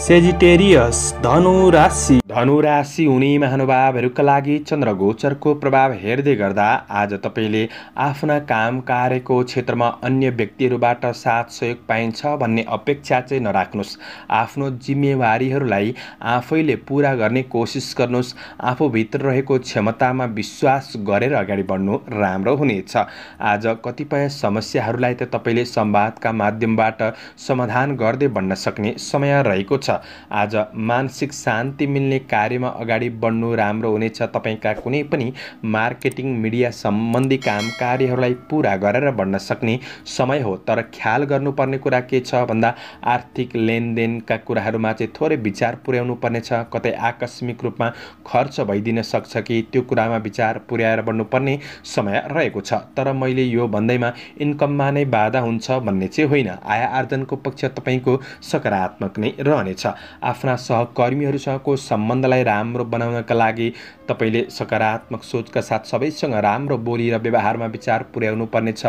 सेजिटेरियस धनु राशि धनुराशि हुने महानुभावहरूका लागि चन्द्र गोचरको प्रभाव हेर्दै गर्दा आज तपाईँले आफ्ना काम कार्यको क्षेत्रमा अन्य व्यक्तिहरूबाट साथ सहयोग पाइन्छ भन्ने अपेक्षा चाहिँ नराख्नुहोस् आफ्नो जिम्मेवारीहरूलाई आफैले पुरा गर्ने कोसिस गर्नुहोस् आफूभित्र रहेको क्षमतामा विश्वास गरेर अगाडि बढ्नु राम्रो हुनेछ आज कतिपय समस्याहरूलाई त तपाईँले संवादका माध्यमबाट समाधान गर्दै बन्न सक्ने समय रहेको छ आज मानसिक शान्ति मिल्ने कार्यमा अगाडि बढ्नु राम्रो हुनेछ तपाईँका कुनै पनि मार्केटिङ मिडिया सम्बन्धी काम कार्यहरूलाई पुरा गरेर बढ्न सक्ने समय हो तर ख्याल गर्नुपर्ने कुरा के छ भन्दा आर्थिक लेनदेनका कुराहरूमा चाहिँ थोरै विचार पुर्याउनु पर्नेछ कतै आकस्मिक रूपमा खर्च भइदिन सक्छ कि त्यो कुरामा विचार पुर्याएर बढ्नुपर्ने समय रहेको छ तर मैले यो भन्दैमा इन्कममा नै बाधा हुन्छ भन्ने चाहिँ होइन आय आर्जनको पक्ष तपाईँको सकारात्मक नै रहनेछ आफ्ना सहकर्मीहरूसँगको सम्बन्ध सम्बन्धलाई राम्रो बनाउनका लागि तपाईँले सकारात्मक सोचका साथ सबैसँग राम्रो बोली र व्यवहारमा विचार पुर्याउनु पर्नेछ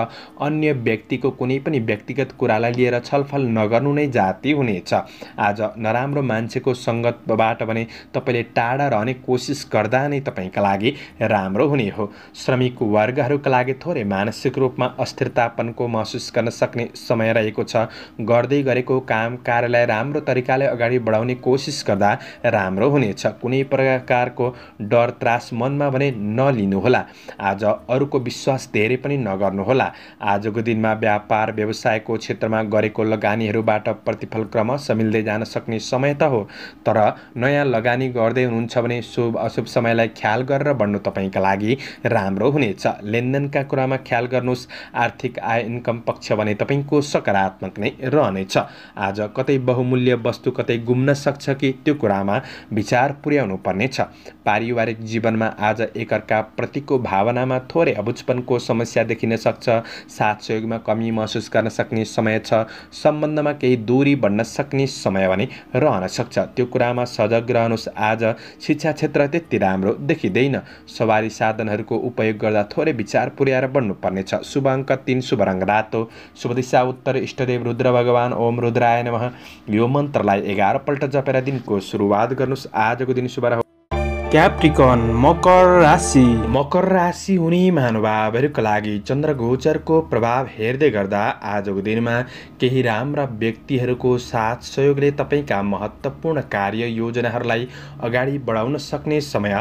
अन्य व्यक्तिको कुनै पनि व्यक्तिगत कुरालाई लिएर छलफल नगर्नु नै जाति हुनेछ आज नराम्रो मान्छेको सङ्गतबाट भने तपाईँले टाढा रहने कोसिस गर्दा नै तपाईँका लागि राम्रो हुने हो श्रमिक वर्गहरूका लागि थोरै मानसिक रूपमा अस्थिरतापनको महसुस गर्न सक्ने समय रहेको छ गर्दै गरेको काम कार्यलाई राम्रो तरिकाले अगाडि बढाउने कोसिस गर्दा राम्रो हुनेछ छ कुनै प्रकारको डर त्रास मनमा भने नलिनुहोला आज अरूको विश्वास धेरै पनि नगर्नुहोला आजको दिनमा व्यापार व्यवसायको क्षेत्रमा गरेको लगानीहरूबाट प्रतिफल क्रम मिल्दै जान सक्ने समय त हो तर नयाँ लगानी गर्दै हुनुहुन्छ भने शुभ अशुभ समयलाई ख्याल गरेर बढ्नु तपाईँका लागि राम्रो हुनेछ लेनदेनका कुरामा ख्याल गर्नुहोस् आर्थिक आय इन्कम पक्ष भने तपाईँको सकारात्मक नै रहनेछ आज कतै बहुमूल्य वस्तु कतै गुम्न सक्छ कि त्यो कुरामा विचार विचार पुर्याउनु पर्नेछ पारिवारिक जीवनमा आज एकअर्का प्रतिको भावनामा थोरै अबुचपनको समस्या देखिन सक्छ साथ सहयोगमा कमी महसुस गर्न सक्ने समय छ सम्बन्धमा केही दूरी बढ्न सक्ने समय भने रहन सक्छ त्यो कुरामा सजग रहनुहोस् आज शिक्षा क्षेत्र त्यति राम्रो देखिँदैन सवारी साधनहरूको उपयोग गर्दा थोरै विचार पुर्याएर बढ्नुपर्नेछ शुभ अङ्क तिन शुभ रङ रातो शुभ दिशा उत्तर इष्टदेव रुद्र भगवान् ओम रुद्राय नमः यो मन्त्रलाई एघारपल्ट जपेर दिनको सुरुवात गर्नुहोस् आजको दिन शुभ राहु क्याप्टिकन मकर राशि मकर राशि हुने महानुभावहरूको लागि चन्द्र गोचरको प्रभाव हेर्दै गर्दा आजको दिनमा केही राम्रा व्यक्तिहरूको साथ सहयोगले तपाईँका महत्त्वपूर्ण कार्य योजनाहरूलाई अगाडि बढाउन सक्ने समय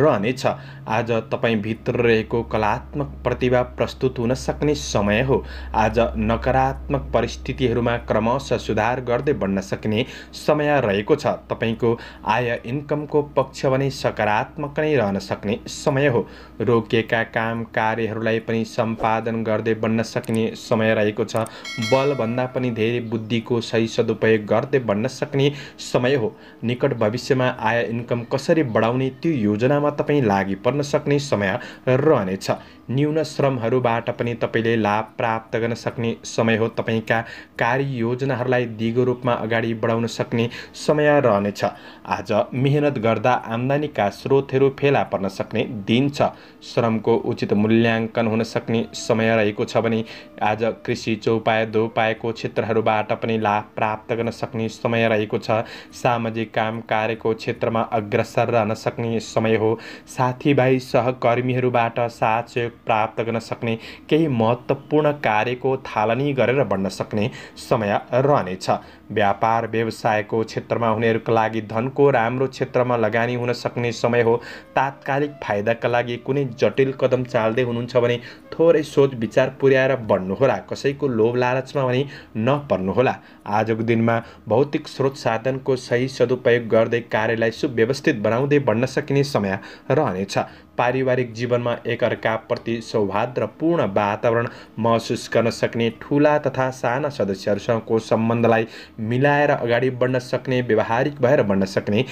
रहनेछ आज तपाईँभित्र रहेको कलात्मक प्रतिभा प्रस्तुत हुन सक्ने समय हो आज नकारात्मक परिस्थितिहरूमा क्रमशः सुधार गर्दै बढ्न सक्ने समय रहेको छ तपाईँको आय इन्कमको पक्ष भने सकारात्मक नै रहन सक्ने समय हो रोकिएका काम कार्यहरूलाई पनि सम्पादन गर्दै बन्न सक्ने समय रहेको छ बलभन्दा पनि धेरै बुद्धिको सही सदुपयोग गर्दै बन्न सक्ने समय हो निकट भविष्यमा आय इन्कम कसरी बढाउने त्यो योजनामा तपाईँ लागि पर्नु गर्न सक्ने समय रहनेछ न्यून श्रमहरूबाट पनि तपाईँले लाभ प्राप्त गर्न सक्ने समय हो तपाईँका कार्ययोजनाहरूलाई दिगो रूपमा अगाडि बढाउन सक्ने समय रहनेछ आज मिहिनेत गर्दा आम्दानीका स्रोतहरू फेला पर्न सक्ने दिन छ श्रमको उचित मूल्याङ्कन हुन सक्ने समय रहेको छ भने आज कृषि चौपाय दोपायको क्षेत्रहरूबाट पनि लाभ प्राप्त गर्न सक्ने समय रहेको छ सामाजिक काम कार्यको क्षेत्रमा अग्रसर रहन सक्ने समय हो साथीभाइ सहकर्मीहरूबाट साथ प्राप्त गर्न सक्ने केही महत्त्वपूर्ण कार्यको थालनी गरेर बढ्न सक्ने समय रहनेछ व्यापार व्यवसायको क्षेत्रमा हुनेहरूको लागि धनको राम्रो क्षेत्रमा लगानी हुन सक्ने समय हो तात्कालिक फाइदाका लागि कुनै जटिल कदम चाल्दै हुनुहुन्छ भने थोरै सोच विचार पुर्याएर बढ्नुहोला कसैको लोभ लालचमा भने नपर्नुहोला आजको दिनमा भौतिक स्रोत साधनको सही सदुपयोग गर्दै कार्यलाई सुव्यवस्थित बनाउँदै बढ्न सकिने समय रहनेछ पारिवारिक जीवनमा एकअर्काप्रति सौहार्द र पूर्ण वातावरण महसुस गर्न सक्ने ठुला तथा साना सदस्यहरूसँगको सम्बन्धलाई मिलाएर अगाडि बढ्न सक्ने व्यवहारिक भएर बढ्न सक्ने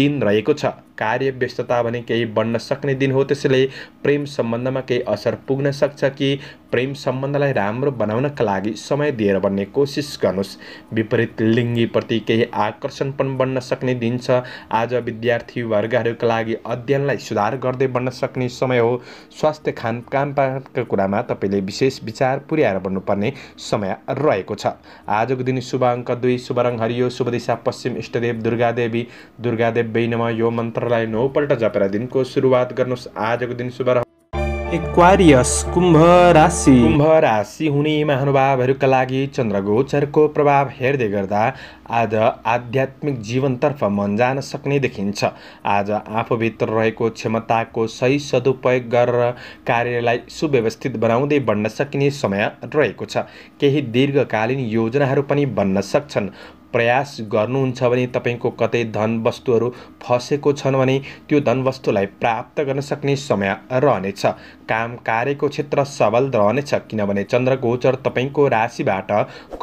दिन रहेको छ कार्य व्यस्तता भने केही बढ्न सक्ने दिन हो त्यसैले प्रेम सम्बन्धमा केही असर पुग्न सक्छ कि प्रेम सम्बन्धलाई राम्रो बनाउनका लागि समय दिएर बन्ने कोसिस गर्नुहोस् विपरीत लिङ्गीप्रति केही आकर्षण पनि बन्न सक्ने दिन छ आज विद्यार्थी वर्गहरूका लागि अध्ययनलाई सुधार गर्दै बन्न सक्ने समय हो स्वास्थ्य खान खानपानका कुरामा तपाईँले विशेष विचार पुर्याएर बन्नुपर्ने समय रहेको छ आजको दिन शुभ अङ्क दुई शुभ रङ हरियो शुभ दिशा पश्चिम इष्टदेव दुर्गादेवी दुर्गादेव बैनमा यो मन्त्रलाई नौपल्ट जपेर दिनको सुरुवात गर्नुहोस् आजको दिन शुभ एक्वारियस कुम्भ राशि कुम्भ राशि हुने महानुभावहरूका लागि चन्द्र गोचरको प्रभाव हेर्दै गर्दा आज आध्यात्मिक जीवनतर्फ मन जान सक्ने देखिन्छ आज आफूभित्र रहेको क्षमताको सही सदुपयोग गरेर कार्यलाई सुव्यवस्थित बनाउँदै बन्न सकिने समय रहेको छ केही दीर्घकालीन योजनाहरू पनि बन्न सक्छन् प्रयास गर्नुहुन्छ भने तपाईँको कतै धन वस्तुहरू फँसेको छन् भने त्यो धन वस्तुलाई प्राप्त गर्न सक्ने समय रहनेछ काम कार्यको क्षेत्र सबल रहनेछ किनभने चन्द्र गोचर तपाईँको राशिबाट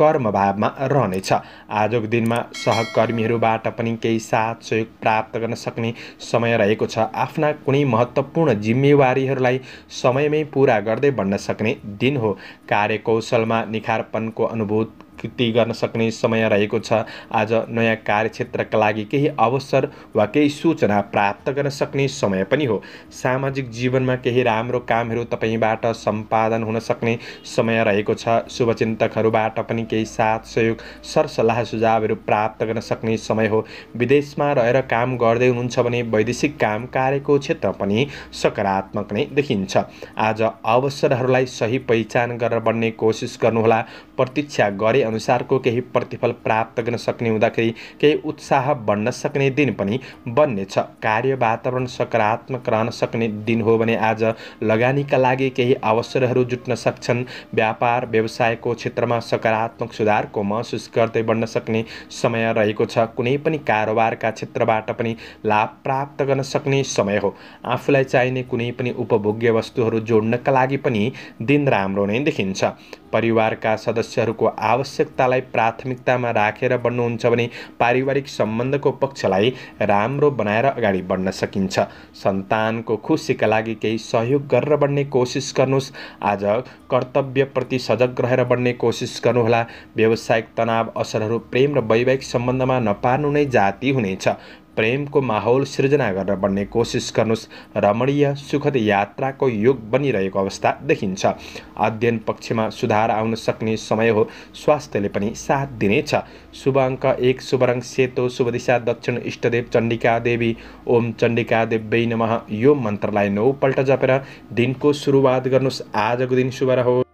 कर्म भावमा रहनेछ आजको दिनमा सहकर्मीहरूबाट पनि केही साथ सहयोग प्राप्त गर्न सक्ने समय रहेको छ आफ्ना कुनै महत्त्वपूर्ण जिम्मेवारीहरूलाई समयमै पुरा गर्दै भन्न सक्ने दिन हो कार्यकौशलमा निखारपनको अनुभूत कृति गर्न सक्ने समय रहेको छ आज नयाँ कार्यक्षेत्रका लागि केही अवसर वा केही सूचना प्राप्त गर्न सक्ने समय पनि हो सामाजिक जीवनमा केही राम्रो कामहरू तपाईँबाट सम्पादन हुन सक्ने समय रहेको छ शुभचिन्तकहरूबाट पनि केही साथ सहयोग सरसल्लाह सुझावहरू प्राप्त गर्न सक्ने समय हो विदेशमा रहेर काम गर्दै हुनुहुन्छ भने वैदेशिक काम कार्यको क्षेत्र पनि सकारात्मक नै देखिन्छ आज अवसरहरूलाई सही पहिचान गरेर बन्ने कोसिस गर्नुहोला प्रतीक्षा गरे अनुसारको केही प्रतिफल प्राप्त गर्न सक्ने हुँदाखेरि केही उत्साह बढ्न सक्ने दिन पनि बन्नेछ कार्य वातावरण सकारात्मक रहन सक्ने दिन हो भने आज लगानीका लागि केही अवसरहरू जुट्न सक्छन् व्यापार व्यवसायको क्षेत्रमा सकारात्मक सुधारको महसुस गर्दै बढ्न सक्ने समय रहेको छ कुनै पनि कारोबारका क्षेत्रबाट पनि लाभ प्राप्त गर्न सक्ने समय हो आफूलाई चाहिने कुनै पनि उपभोग्य वस्तुहरू जोड्नका लागि पनि दिन राम्रो नै देखिन्छ परिवारका सदस्यहरूको आवश्यकतालाई प्राथमिकतामा राखेर बढ्नुहुन्छ भने पारिवारिक सम्बन्धको पक्षलाई राम्रो बनाएर अगाडि बढ्न सकिन्छ सन्तानको खुसीका लागि केही सहयोग गरेर बढ्ने कोसिस गर्नुहोस् आज कर्तव्यप्रति सजग रहेर बढ्ने कोसिस गर्नुहोला व्यावसायिक तनाव असरहरू प्रेम र वैवाहिक सम्बन्धमा नपार्नु नै जाति हुनेछ प्रेमको माहौल सृजना गर्न बन्ने कोसिस गर्नुहोस् रमणीय सुखद यात्राको योग बनिरहेको अवस्था देखिन्छ अध्ययन पक्षमा सुधार आउन सक्ने समय हो स्वास्थ्यले पनि साथ दिनेछ शुभ अङ्क एक शुभ रङ सेतो शुभ दिशा दक्षिण इष्टदेव चण्डिका देवी ओम चण्डिका देवै नमः यो मन्त्रलाई नौपल्ट जपेर दिनको सुरुवात गर्नुहोस् आजको दिन शुभ रहोस्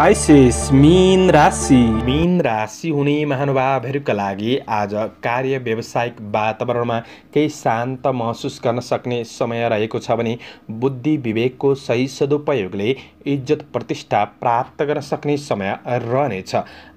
पाइसेस मिन राशि मिन राशि हुने महानुभावहरूका लागि आज कार्य व्यावसायिक वातावरणमा केही शान्त महसुस गर्न सक्ने समय रहेको छ भने बुद्धि विवेकको सही सदुपयोगले इज्जत प्रतिष्ठा प्राप्त गर्न सक्ने समय रहनेछ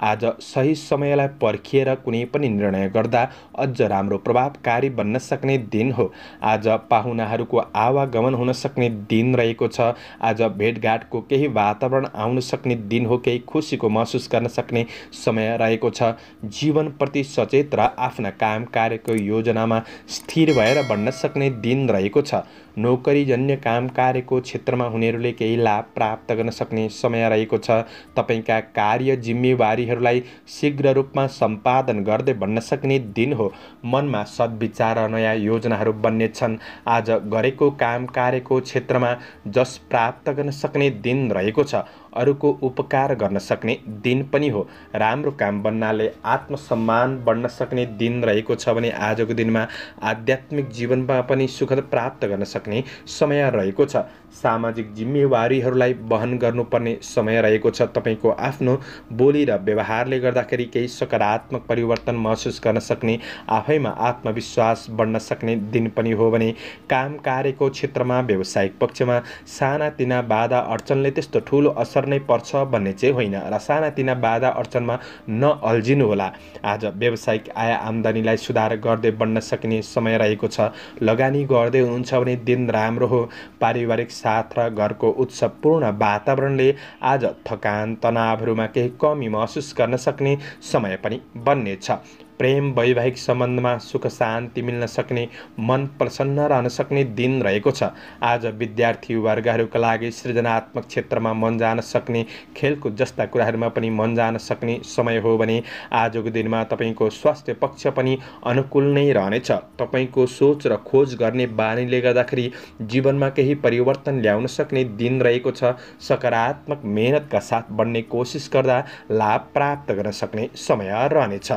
आज सही समयलाई पर्खिएर कुनै पनि निर्णय गर्दा अझ राम्रो प्रभावकारी बन्न सक्ने दिन हो आज पाहुनाहरूको आवागमन हुन सक्ने दिन रहेको छ आज भेटघाटको केही वातावरण आउन सक्ने दिन हो केही खुसीको महसुस गर्न सक्ने समय रहेको छ जीवनप्रति सचेत र आफ्ना काम कार्यको योजनामा स्थिर भएर बन्न सक्ने दिन रहेको छ नोकरीजन्य काम कार्यको क्षेत्रमा उनीहरूले केही लाभ प्राप्त गर्न सक्ने समय रहेको छ तपाईँका कार्य जिम्मेवारीहरूलाई शीघ्र रूपमा सम्पादन गर्दै भन्न सक्ने दिन हो मनमा सद्विचार र नयाँ योजनाहरू छन् आज गरेको काम कार्यको क्षेत्रमा जस प्राप्त गर्न सक्ने दिन रहेको छ अरूको उपकार गर्न सक्ने दिन पनि हो राम्रो काम बन्नाले आत्मसम्मान बढ्न सक्ने दिन रहेको छ भने आजको दिनमा आध्यात्मिक जीवनमा पनि सुख प्राप्त गर्न सक्ने समय रहेको छ सामाजिक जिम्मेवारीहरूलाई वहन गर्नुपर्ने समय रहेको छ तपाईँको आफ्नो बोली र व्यवहारले गर्दाखेरि केही सकारात्मक परिवर्तन महसुस गर्न सक्ने आफैमा आत्मविश्वास बढ्न सक्ने दिन पनि हो भने काम कार्यको क्षेत्रमा व्यावसायिक पक्षमा सानातिना बाधा अडचनले त्यस्तो ठुलो असर नै पर्छ भन्ने चाहिँ होइन र सानातिना बाधा अड्चनमा नअल्झिनुहोला आज व्यावसायिक आय आम्दानीलाई सुधार गर्दै बढ्न सक्ने समय रहेको छ लगानी गर्दै हुनुहुन्छ भने दिन राम्रो हो पारिवारिक साथ र घरको उत्सवपूर्ण वातावरणले आज थकान तनावहरूमा केही कमी महसुस गर्न सक्ने समय पनि बन्नेछ प्रेम वैवाहिक सम्बन्धमा सुख शान्ति मिल्न सक्ने मन प्रसन्न रहन सक्ने दिन रहेको छ आज विद्यार्थी वर्गहरूका लागि सृजनात्मक क्षेत्रमा मन जान सक्ने खेलकुद जस्ता कुराहरूमा पनि मन जान सक्ने समय हो भने आजको दिनमा तपाईँको स्वास्थ्य पक्ष पनि अनुकूल नै रहनेछ तपाईँको सोच र खोज गर्ने बानीले गर्दाखेरि जीवनमा केही परिवर्तन ल्याउन सक्ने दिन रहेको छ सकारात्मक मेहनतका साथ बढ्ने कोसिस गर्दा लाभ प्राप्त गर्न सक्ने समय रहनेछ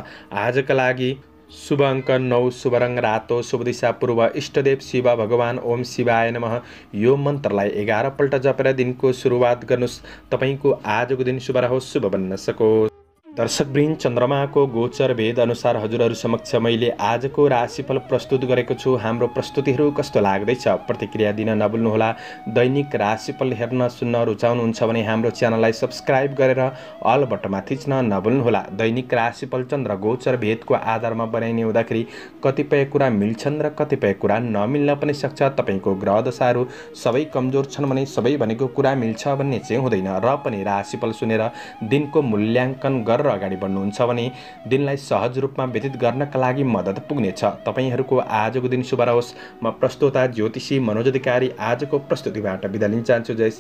आज का लागि शुभ अङ्क नौ शुभ रातो शुभ दिशा पूर्व इष्टदेव शिव भगवान ओम शिवाय नमः यो मन्त्रलाई एघारपल्ट जपेर दिनको सुरुवात गर्नुहोस् तपाईँको आजको दिन शुभ रहोस् शुभ बन्न सकोस् दर्शक दर्शकवृन्द चन्द्रमाको गोचर भेद अनुसार हजुरहरू समक्ष मैले आजको राशिफल प्रस्तुत गरेको छु हाम्रो प्रस्तुतिहरू कस्तो लाग्दैछ प्रतिक्रिया दिन नभुल्नुहोला दैनिक राशिफल हेर्न सुन्न रुचाउनुहुन्छ भने हाम्रो च्यानललाई सब्सक्राइब गरेर अल बटनमा थिच्न नभुल्नुहोला दैनिक राशिफल चन्द्र गोचर भेदको आधारमा बनाइने हुँदाखेरि कतिपय कुरा मिल्छन् र कतिपय कुरा नमिल्न पनि सक्छ तपाईँको ग्रह दशाहरू सबै कमजोर छन् भने सबै भनेको कुरा मिल्छ भन्ने चाहिँ हुँदैन र पनि राशिफल सुनेर दिनको मूल्याङ्कन गरेर र अगाडि बढ्नुहुन्छ भने दिनलाई सहज रूपमा व्यतीत गर्नका लागि मद्दत पुग्नेछ तपाईँहरूको आजको दिन शुभ रहोस् म प्रस्तोता ज्योतिषी मनोज अधिकारी आजको प्रस्तुतिबाट बिदा लिन चाहन्छु जय श्री